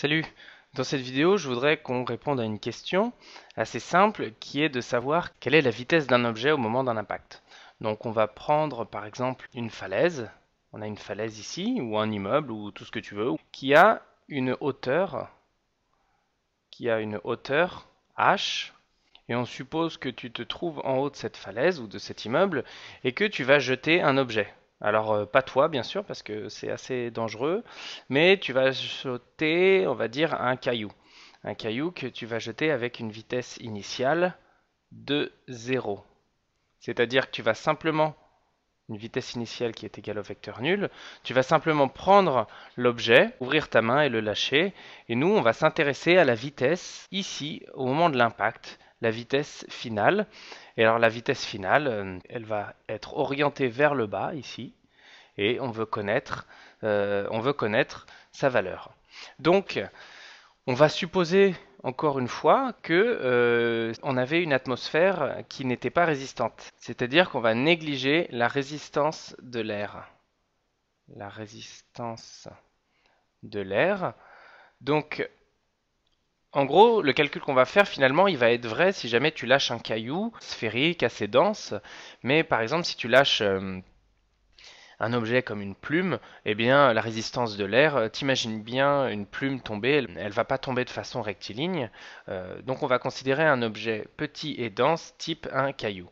Salut Dans cette vidéo, je voudrais qu'on réponde à une question assez simple qui est de savoir quelle est la vitesse d'un objet au moment d'un impact. Donc on va prendre par exemple une falaise, on a une falaise ici, ou un immeuble, ou tout ce que tu veux, qui a une hauteur, qui a une hauteur h, et on suppose que tu te trouves en haut de cette falaise ou de cet immeuble, et que tu vas jeter un objet. Alors, euh, pas toi, bien sûr, parce que c'est assez dangereux, mais tu vas jeter, on va dire, un caillou. Un caillou que tu vas jeter avec une vitesse initiale de 0. C'est-à-dire que tu vas simplement, une vitesse initiale qui est égale au vecteur nul, tu vas simplement prendre l'objet, ouvrir ta main et le lâcher, et nous, on va s'intéresser à la vitesse ici, au moment de l'impact, la vitesse finale. Et alors la vitesse finale, euh, elle va être orientée vers le bas ici, et on veut connaître, euh, on veut connaître sa valeur. Donc, on va supposer encore une fois que euh, on avait une atmosphère qui n'était pas résistante, c'est-à-dire qu'on va négliger la résistance de l'air. La résistance de l'air. Donc en gros, le calcul qu'on va faire finalement, il va être vrai si jamais tu lâches un caillou sphérique assez dense, mais par exemple si tu lâches euh, un objet comme une plume, eh bien la résistance de l'air, euh, t'imagines bien une plume tomber, elle, ne va pas tomber de façon rectiligne, euh, donc on va considérer un objet petit et dense type un caillou.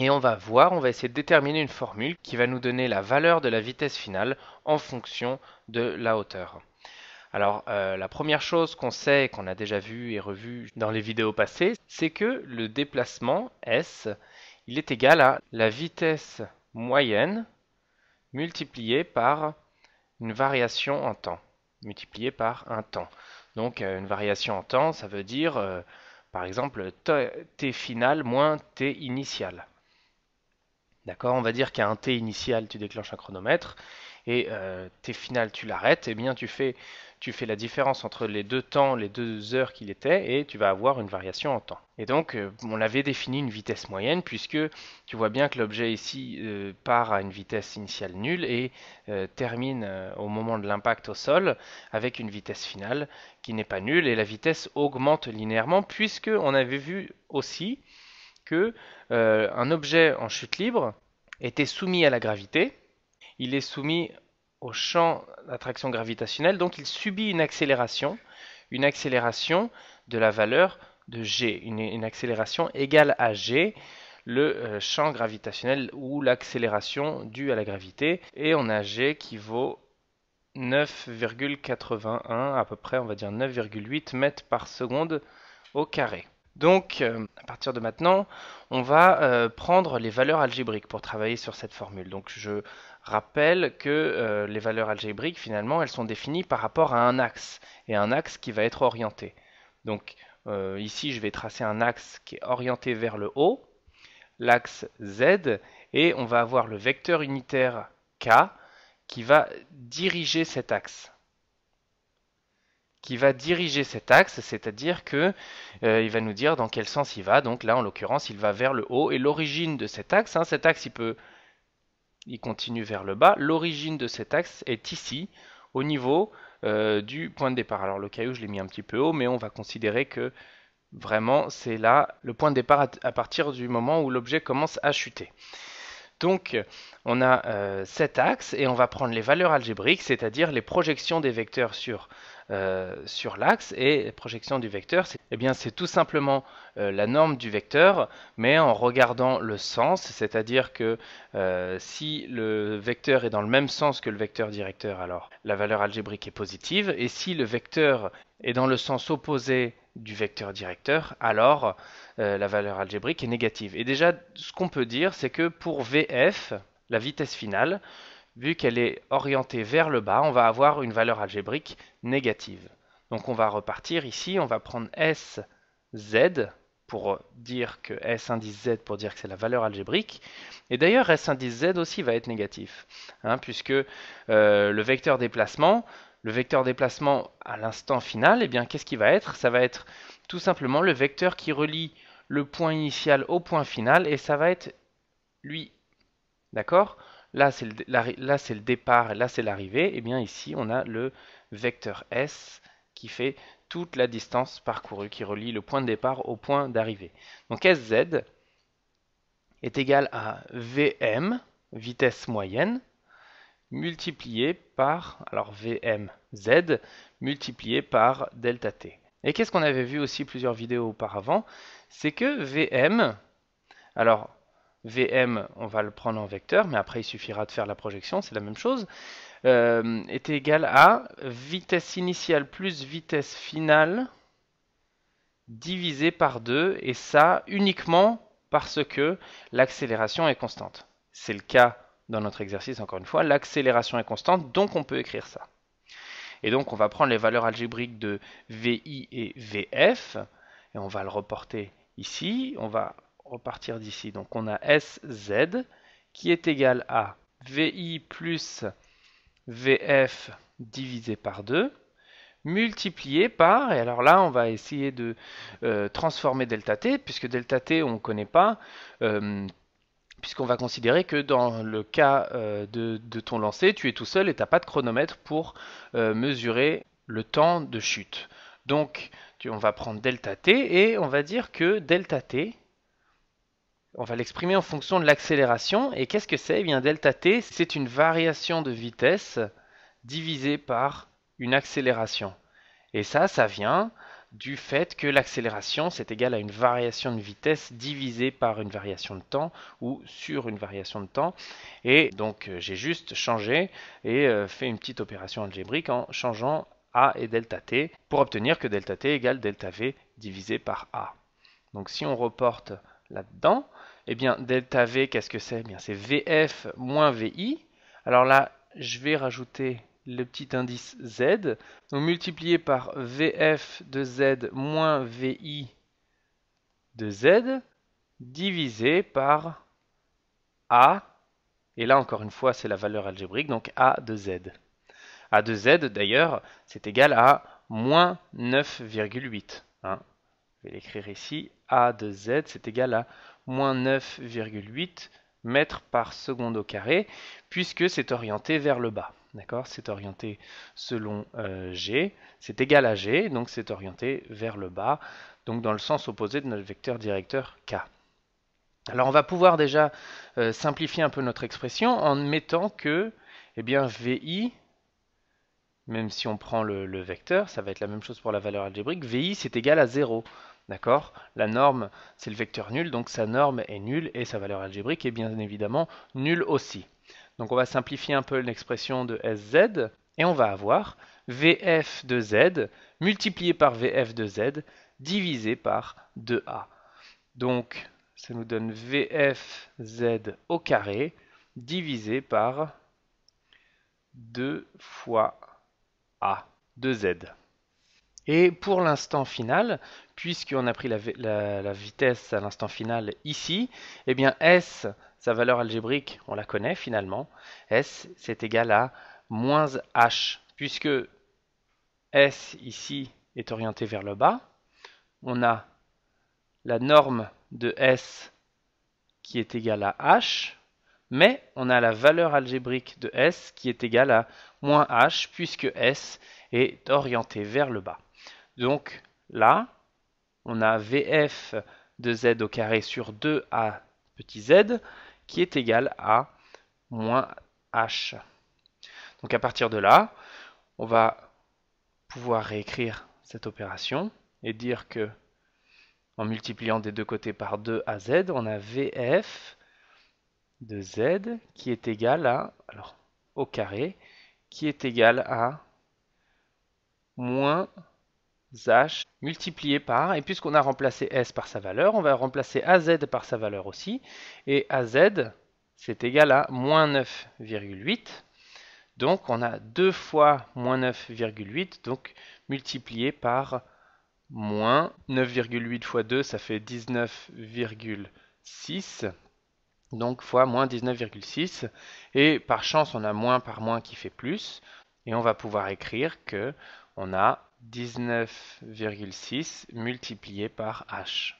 Et on va voir, on va essayer de déterminer une formule qui va nous donner la valeur de la vitesse finale en fonction de la hauteur. Alors euh, la première chose qu'on sait, qu'on a déjà vu et revu dans les vidéos passées, c'est que le déplacement S, il est égal à la vitesse moyenne multipliée par une variation en temps, multipliée par un temps. Donc euh, une variation en temps, ça veut dire euh, par exemple t final moins t initial. D'accord On va dire qu'à un t initial, tu déclenches un chronomètre, et euh, tes finales tu l'arrêtes, et eh bien tu fais, tu fais la différence entre les deux temps, les deux heures qu'il était, et tu vas avoir une variation en temps. Et donc euh, on avait défini une vitesse moyenne, puisque tu vois bien que l'objet ici euh, part à une vitesse initiale nulle et termine au moment de l'impact au sol avec une vitesse finale qui n'est pas nulle, et la vitesse augmente linéairement, puisque on avait vu aussi que un objet en chute libre était soumis à la gravité, il est soumis au champ d'attraction gravitationnelle, donc il subit une accélération, une accélération de la valeur de g, une, accélération égale à g, le euh, champ gravitationnel ou l'accélération due à la gravité, et on a g qui vaut 9,81 à peu près, on va dire 9,8 mètres par seconde au carré. Donc, euh, à partir de maintenant, on va euh, prendre les valeurs algébriques pour travailler sur cette formule. Donc, je rappelle que euh, les valeurs algébriques, finalement, elles sont définies par rapport à un axe, et un axe qui va être orienté. Donc, ici, je vais tracer un axe qui est orienté vers le haut, l'axe Z, et on va avoir le vecteur unitaire K qui va diriger cet axe qui va diriger cet axe, c'est-à-dire que euh, il va nous dire dans quel sens il va. Donc là, en l'occurrence, il va vers le haut et l'origine de cet axe. Hein, cet axe, il peut, il continue vers le bas. L'origine de cet axe est ici, au niveau euh, du point de départ. Alors le caillou, je l'ai mis un petit peu haut, mais on va considérer que vraiment c'est là le point de départ à partir du moment où l'objet commence à chuter. Donc, on a cet euh, axe et on va prendre les valeurs algébriques, c'est-à-dire les projections des vecteurs sur, euh, sur l'axe. Et projection du vecteur, c'est eh tout simplement euh, la norme du vecteur, mais en regardant le sens, c'est-à-dire que si le vecteur est dans le même sens que le vecteur directeur, alors la valeur algébrique est positive. Et si le vecteur est dans le sens opposé du vecteur directeur, alors euh, la valeur algébrique est négative. Et déjà, ce qu'on peut dire, c'est que pour VF, la vitesse finale, vu qu'elle est orientée vers le bas, on va avoir une valeur algébrique négative. Donc on va repartir ici, on va prendre Sz pour dire que S indice Z pour dire que c'est la valeur algébrique. Et d'ailleurs, S indice Z aussi va être négatif, hein, puisque euh, le vecteur déplacement, le vecteur déplacement à l'instant final, eh bien qu'est-ce qui va être Ça va être tout simplement le vecteur qui relie le point initial au point final et ça va être lui. D'accord Là, c'est le, le, départ là, c'est l'arrivée. Et eh bien ici, on a le vecteur S qui fait toute la distance parcourue, qui relie le point de départ au point d'arrivée. Donc SZ est égal à VM, vitesse moyenne, multiplié par, alors VMZ, multiplié par delta T. Et qu'est-ce qu'on avait vu aussi plusieurs vidéos auparavant C'est que VM, alors VM, on va le prendre en vecteur, mais après il suffira de faire la projection, c'est la même chose, euh, est égal à vitesse initiale plus vitesse finale divisé par 2, et ça uniquement parce que l'accélération est constante. C'est le cas dans notre exercice, encore une fois, l'accélération est constante, donc on peut écrire ça. Et donc on va prendre les valeurs algébriques de VI et VF, et on va le reporter ici, on va repartir d'ici. Donc on a SZ qui est égal à VI plus VF divisé par 2, multiplié par, et alors là on va essayer de euh, transformer delta t, puisque delta t on ne connaît pas, euh, puisqu'on va considérer que dans le cas euh, de, ton lancer, tu es tout seul et tu n'as pas de chronomètre pour euh, mesurer le temps de chute. Donc, on va prendre delta t et on va dire que delta t, on va l'exprimer en fonction de l'accélération. Et qu'est-ce que c'est eh bien, delta t, c'est une variation de vitesse divisée par une accélération. Et ça, ça vient du fait que l'accélération c'est égal à une variation de vitesse divisée par une variation de temps ou sur une variation de temps. Et donc euh, j'ai juste changé et euh, fait une petite opération algébrique en changeant A et delta t pour obtenir que delta t égale delta v divisé par A. Donc si on reporte là-dedans, eh bien delta v qu'est-ce que c'est eh bien c'est VF moins VI. Alors là, je vais rajouter le petit indice Z, donc multiplié par VF de Z moins VI de Z, divisé par A, et là encore une fois c'est la valeur algébrique, donc A de Z. A de Z d'ailleurs c'est égal à moins 9,8. Hein. Je vais l'écrire ici, A de Z c'est égal à moins 9,8 mètres par seconde au carré, puisque c'est orienté vers le bas. D'accord C'est orienté selon euh, G, c'est égal à G, donc c'est orienté vers le bas, donc dans le sens opposé de notre vecteur directeur K. Alors on va pouvoir déjà euh, simplifier un peu notre expression en mettant que eh bien, VI, même si on prend le, vecteur, ça va être la même chose pour la valeur algébrique, VI c'est égal à 0. D'accord La norme, c'est le vecteur nul, donc sa norme est nulle et sa valeur algébrique est bien évidemment nulle aussi. Donc on va simplifier un peu l'expression de SZ et on va avoir VF de Z multiplié par VF de Z divisé par 2A. Donc ça nous donne VFZ au carré divisé par 2 fois A, 2Z. Et pour l'instant final, puisqu'on a pris la, vitesse à l'instant final ici, et eh bien S sa valeur algébrique, on la connaît finalement, S, c'est égal à moins H, puisque S ici est orienté vers le bas, on a la norme de S qui est égale à H, mais on a la valeur algébrique de S qui est égale à moins H, puisque S est orienté vers le bas. Donc là, on a VF de Z au carré sur 2A petit z qui est égal à moins h. Donc à partir de là, on va pouvoir réécrire cette opération et dire que en multipliant des deux côtés par 2 à z, on a vf de z qui est égal à alors au carré qui est égal à moins h multiplié par, et puisqu'on a remplacé s par sa valeur, on va remplacer az par sa valeur aussi, et az c'est égal à moins 9,8, donc on a 2 fois moins 9,8, donc multiplié par moins 9,8 fois 2, ça fait 19,6, donc fois moins 19,6, et par chance on a moins par moins qui fait plus, et on va pouvoir écrire que on a 19,6 multiplié par h.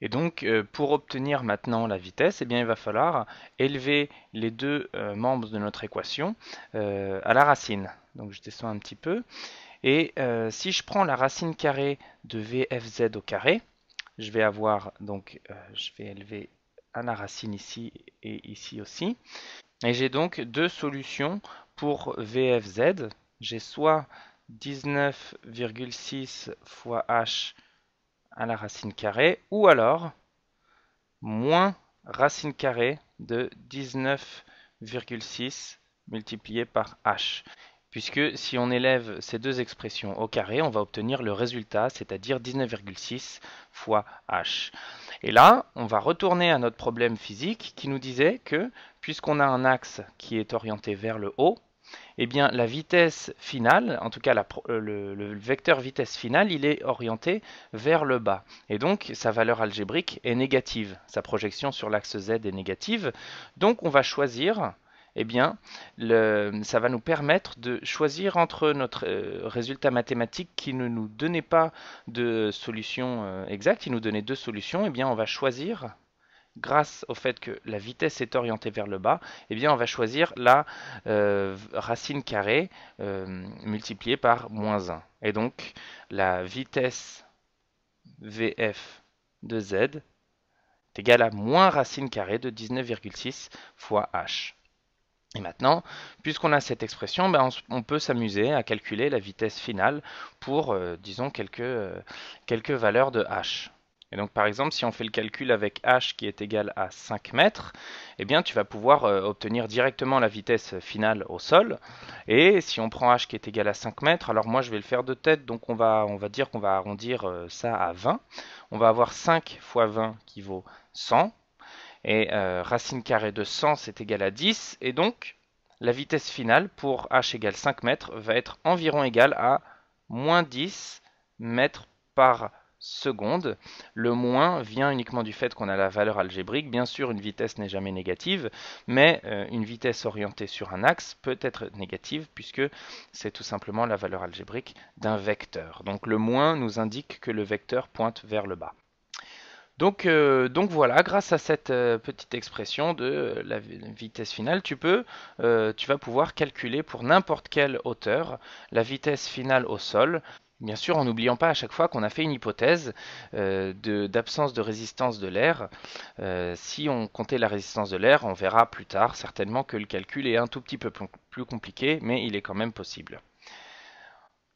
Et donc, euh, pour obtenir maintenant la vitesse, eh bien, il va falloir élever les deux euh, membres de notre équation euh, à la racine. Donc, je descends un petit peu. Et si je prends la racine carrée de vfz au carré, je vais avoir, donc, je vais élever à la racine ici et ici aussi. Et j'ai donc deux solutions pour vfz. J'ai soit 19,6 fois h à la racine carrée, ou alors moins racine carrée de 19,6 multiplié par h. Puisque si on élève ces deux expressions au carré, on va obtenir le résultat, c'est-à-dire 19,6 fois h. Et là, on va retourner à notre problème physique qui nous disait que, puisqu'on a un axe qui est orienté vers le haut, eh bien la vitesse finale, en tout cas euh, le, vecteur vitesse finale, il est orienté vers le bas. Et donc sa valeur algébrique est négative. Sa projection sur l'axe Z est négative. Donc on va choisir eh bien, ça va nous permettre de choisir entre notre euh, résultat mathématique qui ne nous donnait pas de solution euh, exacte, il nous donnait deux solutions, eh bien, on va choisir grâce au fait que la vitesse est orientée vers le bas, eh bien on va choisir la euh, racine carrée euh, multipliée par moins 1. Et donc la vitesse Vf de z est égale à moins racine carrée de 19,6 fois h. Et maintenant, puisqu'on a cette expression, ben, on, peut s'amuser à calculer la vitesse finale pour, euh, disons, quelques, quelques valeurs de h. Et donc par exemple, si on fait le calcul avec h qui est égal à 5 mètres, eh bien tu vas pouvoir euh, obtenir directement la vitesse finale au sol. Et si on prend h qui est égal à 5 mètres, alors moi je vais le faire de tête, donc on va, on va dire qu'on va arrondir euh, ça à 20. On va avoir 5 fois 20 qui vaut 100. Et euh, racine carrée de 100, c'est égal à 10. Et donc la vitesse finale pour h égale 5 mètres va être environ égale à moins 10 mètres par seconde. Le moins vient uniquement du fait qu'on a la valeur algébrique. Bien sûr, une vitesse n'est jamais négative, mais euh, une vitesse orientée sur un axe peut être négative puisque c'est tout simplement la valeur algébrique d'un vecteur. Donc le moins nous indique que le vecteur pointe vers le bas. Donc, euh, voilà, grâce à cette euh, petite expression de la vitesse finale, tu, peux, tu vas pouvoir calculer pour n'importe quelle hauteur la vitesse finale au sol Bien sûr, en n'oubliant pas à chaque fois qu'on a fait une hypothèse euh, d'absence de, résistance de l'air. Euh, si on comptait la résistance de l'air, on verra plus tard certainement que le calcul est un tout petit peu plus compliqué, mais il est quand même possible.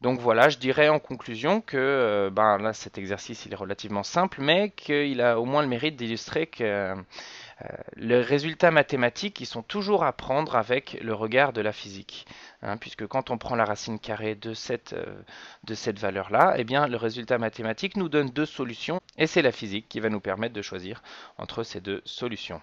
Donc voilà, je dirais en conclusion que euh, ben là, cet exercice il est relativement simple, mais qu'il a au moins le mérite d'illustrer que euh, Les résultats mathématiques ils sont toujours à prendre avec le regard de la physique. Hein, puisque quand on prend la racine carrée de cette, euh, cette valeur-là, eh bien, le résultat mathématique nous donne deux solutions, et c'est la physique qui va nous permettre de choisir entre ces deux solutions.